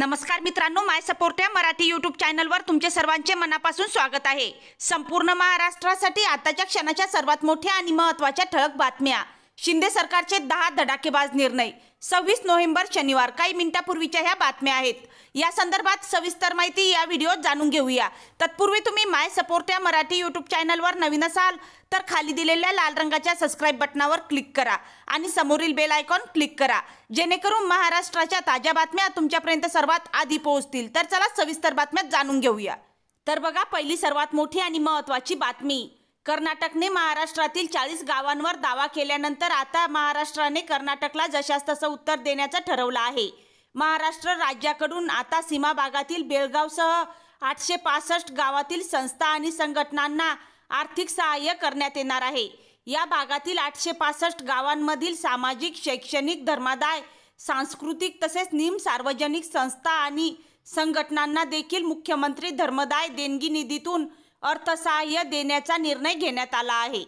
नमस्कार मित्रांनो माय सपोर्ट या मराठी यूट्यूब चॅनलवर तुमचे सर्वांचे मनापासून स्वागत आहे संपूर्ण महाराष्ट्रासाठी आताच्या क्षणाच्या सर्वात मोठ्या आणि महत्त्वाच्या ठळक बातम्या शिंदे सरकारचे दहा धडाकेबाज निर्णय सव्वीस नोव्हेंबर शनिवार काही मिनिटापूर्वीच्या ह्या बातम्या आहेत या संदर्भात सविस्तर माहिती या व्हिडिओत जाणून घेऊया तत्पूर्वी तुम्ही माय सपोर्ट या मराठी यूट्यूब चॅनलवर नवीन असाल तर खाली दिलेल्या लाल रंगाच्या सबस्क्राईब बटनावर क्लिक करा आणि समोरील बेल आयकॉन क्लिक करा जेणेकरून महाराष्ट्राच्या ताज्या बातम्या तुमच्यापर्यंत सर्वात आधी पोहोचतील तर चला सविस्तर बातम्या जाणून घेऊया तर बघा पहिली सर्वात मोठी आणि महत्त्वाची बातमी कर्नाटकने महाराष्ट्रातील चाळीस गावांवर दावा केल्यानंतर आता महाराष्ट्राने कर्नाटकला जशास तसं उत्तर देण्याचं ठरवलं आहे महाराष्ट्र राज्याकडून आता सीमा भागातील बेळगावसह आठशे पासष्ट गावातील संस्था आणि संघटनांना आर्थिक सहाय्य करण्यात येणार आहे या भागातील आठशे पासष्ट गावांमधील सामाजिक शैक्षणिक धर्मादाय सांस्कृतिक तसेच निम सार्वजनिक संस्था आणि संघटनांना देखील मुख्यमंत्री धर्मदाय देणगी निधीतून अर्थसहाय्य देण्याचा निर्णय घेण्यात आला आहे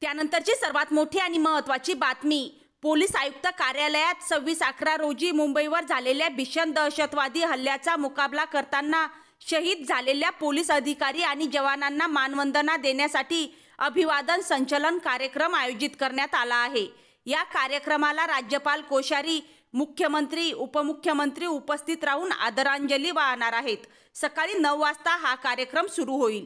त्यानंतरची सर्वात मोठी आणि महत्त्वाची बातमी पोलीस आयुक्त कार्यालयात सव्वीस अकरा रोजी मुंबईवर झालेल्या भीषण दहशतवादी हल्ल्याचा मुकाबला करताना शहीद झालेल्या पोलीस अधिकारी आणि जवानांना मानवंदना देण्यासाठी अभिवादन संचलन कार्यक्रम आयोजित करण्यात आला आहे या कार्यक्रमाला राज्यपाल कोश्यारी मुख्यमंत्री उपमुख्यमंत्री उपस्थित राहून आदरांजली वाहणार आहेत सकाळी नऊ वाजता हा कार्यक्रम सुरू होईल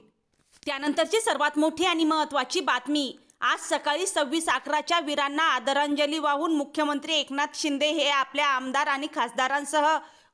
त्यानंतरची सर्वात मोठी आणि महत्त्वाची बातमी आज सकाळी सव्वीस अकराच्या वीरांना आदरांजली वाहून मुख्यमंत्री एकनाथ शिंदे हे आपल्या आमदार आणि खासदारांसह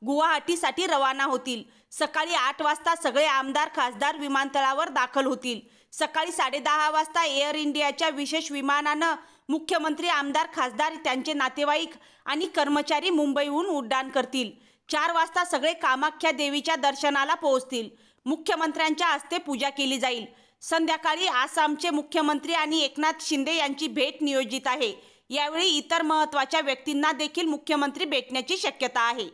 गुवाहाटीसाठी रवाना होतील सकाळी आठ वाजता सगळे आमदार खासदार विमानतळावर दाखल होतील सकाळी साडेदहा वाजता एअर इंडियाच्या विशेष विमानानं मुख्यमंत्री आमदार खासदार त्यांचे नातेवाईक आणि कर्मचारी मुंबईहून उड्डाण करतील चार वाजता सगळे कामाख्या देवीच्या दर्शनाला पोहोचतील मुख्यमंत्र्यांच्या हस्ते पूजा केली जाईल संध्याकाळी आसामचे मुख्यमंत्री आणि एकनाथ शिंदे यांची भेट नियोजित आहे यावेळी इतर महत्त्वाच्या व्यक्तींना देखील मुख्यमंत्री भेटण्याची शक्यता आहे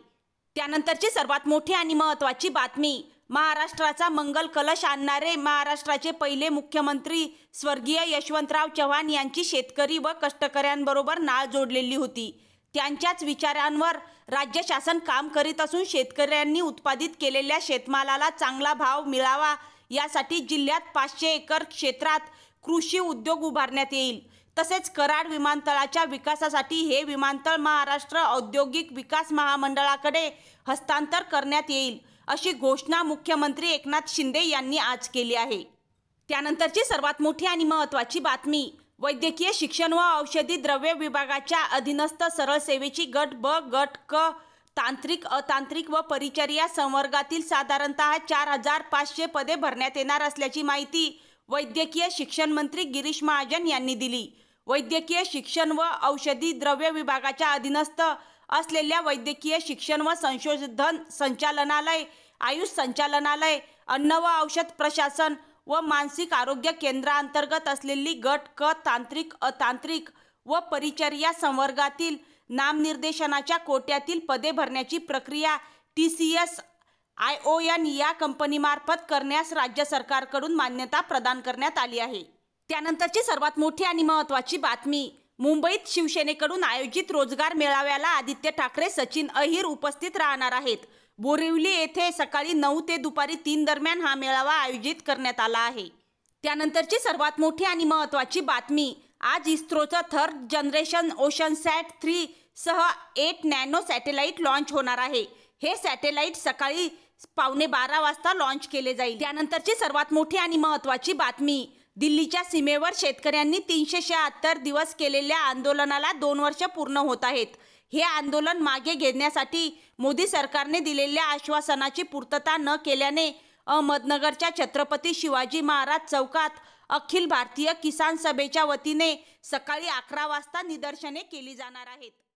त्यानंतरची सर्वात मोठी आणि महत्त्वाची बातमी महाराष्ट्राचा मंगल कलश आणणारे महाराष्ट्राचे पहिले मुख्यमंत्री स्वर्गीय यशवंतराव चव्हाण यांची शेतकरी व कष्टकऱ्यांबरोबर नाळ जोडलेली होती त्यांच्याच विचारांवर राज्य शासन काम करीत असून शेतकऱ्यांनी उत्पादित केलेल्या शेतमालाला चांगला भाव मिळावा यासाठी जिल्ह्यात पाचशे एकर क्षेत्रात कृषी उद्योग उभारण्यात येईल तसेच कराड विमानतळाच्या विकासासाठी हे विमानतळ महाराष्ट्र औद्योगिक विकास महामंडळाकडे हस्तांतर करण्यात येईल अशी घोषणा मुख्यमंत्री एकनाथ शिंदे यांनी आज केली आहे त्यानंतरची सर्वात मोठी आणि महत्त्वाची बातमी वैद्यकीय शिक्षण व औषधी द्रव्य विभागाच्या अधीनस्थ सरळ सेवेची गट ब गट क तांत्रिक अतांत्रिक व परिचर्या संवर्गातील साधारणत चार हजार पाचशे पदे भरण्यात येणार असल्याची माहिती वैद्यकीय शिक्षण मंत्री गिरीश महाजन यांनी दिली वैद्यकीय शिक्षण व औषधी द्रव्य विभागाच्या अधीनस्थ असलेल्या वैद्यकीय शिक्षण व संशोधन संचालनालय आयुष संचालनालय अन्न व औषध प्रशासन व मानसिक आरोग्य केंद्रांतर्गत असलेली गट क तांत्रिक अतांत्रिक व परिचर्या संवर्गातील नामनिर्देशनाच्या कोट्यातील पदे भरण्याची प्रक्रिया T C S I O N या कंपनीमार्फत करण्यास राज्य सरकारकडून मान्यता प्रदान करण्यात आली आहे त्यानंतरची सर्वात मोठी आणि महत्त्वाची बातमी मुंबईत शिवसेनेकडून आयोजित रोजगार मेळाव्याला आदित्य ठाकरे सचिन अहिर उपस्थित राहणार आहेत बोरिवली येथे सकाळी नऊ ते दुपारी तीन दरम्यान हा मेळावा आयोजित करण्यात आला आहे त्यानंतरची सर्वात मोठी आणि महत्त्वाची बातमी आज इस्रोचं third generation ocean sat three सह एट नॅनो सॅटेलाइट लॉन्च होणार आहे हे सॅटेलाइट सकाळी पावणे बारा वाजता लॉन्च केले जाईल त्यानंतरची सर्वात मोठी आणि महत्त्वाची बातमी दिल्लीच्या सीमेवर शेतकऱ्यांनी तीनशे शहात्तर दिवस केलेल्या आंदोलनाला दोन वर्ष पूर्ण होत आहेत हे आंदोलन मागे घेण्यासाठी मोदी सरकारने दिलेल्या आश्वासनाची पूर्तता न केल्याने अहमदनगरच्या छत्रपती शिवाजी महाराज चौकात अखिल भारतीय किसान सभेच्या वतीने सकाळी अकरा वाजता निदर्शने केली जाणार आहेत